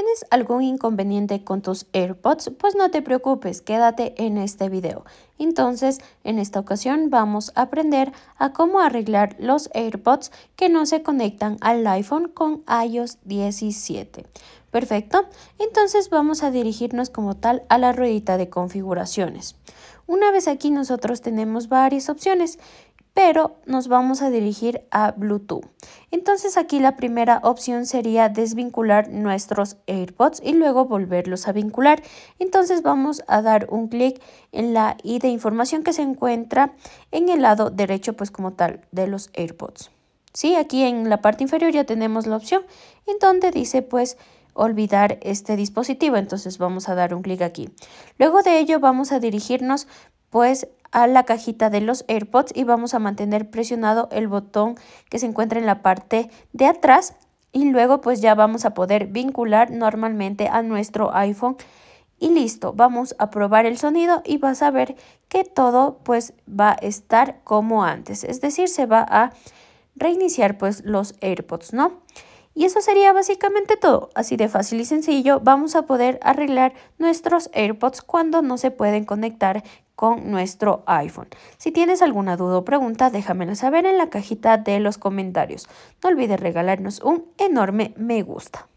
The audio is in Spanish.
tienes algún inconveniente con tus AirPods, pues no te preocupes, quédate en este video. Entonces, en esta ocasión vamos a aprender a cómo arreglar los AirPods que no se conectan al iPhone con iOS 17. Perfecto, entonces vamos a dirigirnos como tal a la ruedita de configuraciones. Una vez aquí nosotros tenemos varias opciones pero nos vamos a dirigir a Bluetooth. Entonces aquí la primera opción sería desvincular nuestros AirPods y luego volverlos a vincular. Entonces vamos a dar un clic en la i de información que se encuentra en el lado derecho pues como tal de los AirPods. Sí, aquí en la parte inferior ya tenemos la opción en donde dice pues olvidar este dispositivo, entonces vamos a dar un clic aquí. Luego de ello vamos a dirigirnos pues a la cajita de los AirPods y vamos a mantener presionado el botón que se encuentra en la parte de atrás y luego pues ya vamos a poder vincular normalmente a nuestro iPhone y listo, vamos a probar el sonido y vas a ver que todo pues va a estar como antes, es decir, se va a reiniciar pues los AirPods, ¿no? Y eso sería básicamente todo. Así de fácil y sencillo vamos a poder arreglar nuestros AirPods cuando no se pueden conectar con nuestro iPhone. Si tienes alguna duda o pregunta, déjamela saber en la cajita de los comentarios. No olvides regalarnos un enorme me gusta.